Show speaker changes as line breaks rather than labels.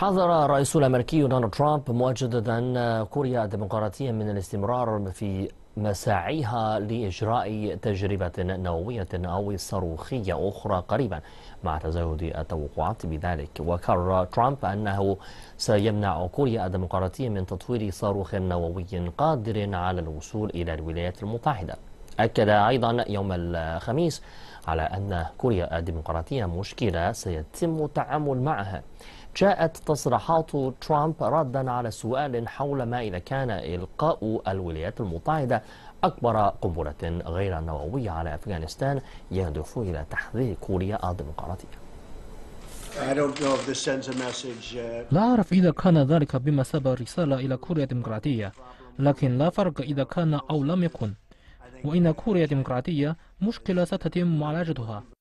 حذر الرئيس الأمريكي دونالد ترامب مجددا كوريا الديمقراطية من الاستمرار في مساعيها لإجراء تجربة نووية أو صاروخية أخرى قريبا مع تزايد التوقعات بذلك وكرر ترامب أنه سيمنع كوريا الديمقراطية من تطوير صاروخ نووي قادر على الوصول إلى الولايات المتحدة أكد أيضا يوم الخميس على أن كوريا الديمقراطية مشكلة سيتم التعامل معها جاءت تصريحات ترامب ردا على سؤال حول ما إذا كان إلقاء الولايات المتحدة أكبر قنبلة غير نووية على أفغانستان يهدف إلى تحذير كوريا الديمقراطية
uh, لا أعرف إذا كان ذلك بمثابة رسالة إلى كوريا الديمقراطية لكن لا فرق إذا كان أو لم يكن وإن كوريا الديمقراطية مشكلة ستتم معالجتها